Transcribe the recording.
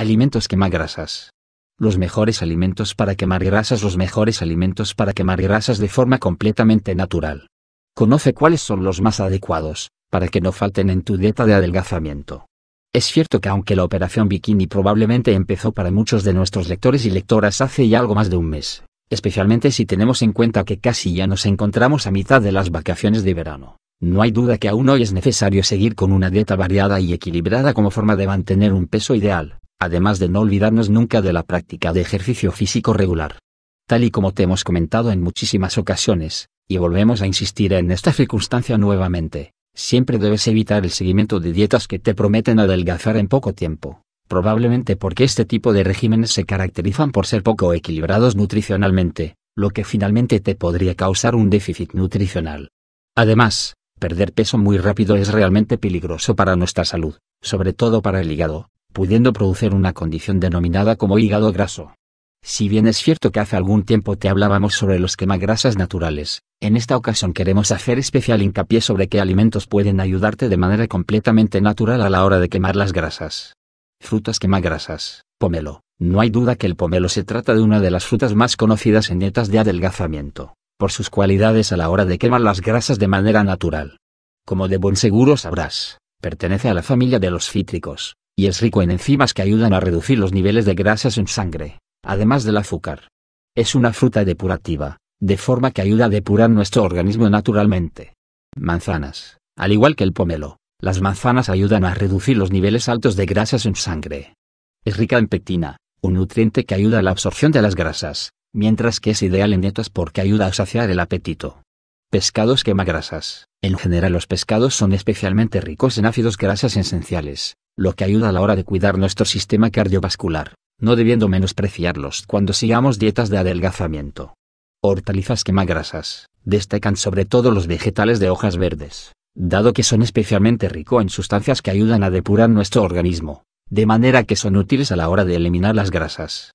Alimentos quemar grasas. Los mejores alimentos para quemar grasas. Los mejores alimentos para quemar grasas de forma completamente natural. Conoce cuáles son los más adecuados, para que no falten en tu dieta de adelgazamiento. Es cierto que aunque la operación Bikini probablemente empezó para muchos de nuestros lectores y lectoras hace ya algo más de un mes, especialmente si tenemos en cuenta que casi ya nos encontramos a mitad de las vacaciones de verano, no hay duda que aún hoy es necesario seguir con una dieta variada y equilibrada como forma de mantener un peso ideal, además de no olvidarnos nunca de la práctica de ejercicio físico regular. Tal y como te hemos comentado en muchísimas ocasiones, y volvemos a insistir en esta circunstancia nuevamente, siempre debes evitar el seguimiento de dietas que te prometen adelgazar en poco tiempo, probablemente porque este tipo de regímenes se caracterizan por ser poco equilibrados nutricionalmente, lo que finalmente te podría causar un déficit nutricional. Además, perder peso muy rápido es realmente peligroso para nuestra salud, sobre todo para el hígado, pudiendo producir una condición denominada como hígado graso. Si bien es cierto que hace algún tiempo te hablábamos sobre los quemagrasas naturales, en esta ocasión queremos hacer especial hincapié sobre qué alimentos pueden ayudarte de manera completamente natural a la hora de quemar las grasas. Frutas quemagrasas, pomelo. No hay duda que el pomelo se trata de una de las frutas más conocidas en dietas de adelgazamiento, por sus cualidades a la hora de quemar las grasas de manera natural. Como de buen seguro sabrás, pertenece a la familia de los cítricos, y es rico en enzimas que ayudan a reducir los niveles de grasas en sangre, además del azúcar. Es una fruta depurativa, de forma que ayuda a depurar nuestro organismo naturalmente. Manzanas, al igual que el pomelo, las manzanas ayudan a reducir los niveles altos de grasas en sangre. Es rica en pectina, un nutriente que ayuda a la absorción de las grasas, mientras que es ideal en dietas porque ayuda a saciar el apetito. Pescados grasas. En general los pescados son especialmente ricos en ácidos grasas esenciales, lo que ayuda a la hora de cuidar nuestro sistema cardiovascular, no debiendo menospreciarlos cuando sigamos dietas de adelgazamiento. Hortalizas grasas. destacan sobre todo los vegetales de hojas verdes, dado que son especialmente ricos en sustancias que ayudan a depurar nuestro organismo, de manera que son útiles a la hora de eliminar las grasas,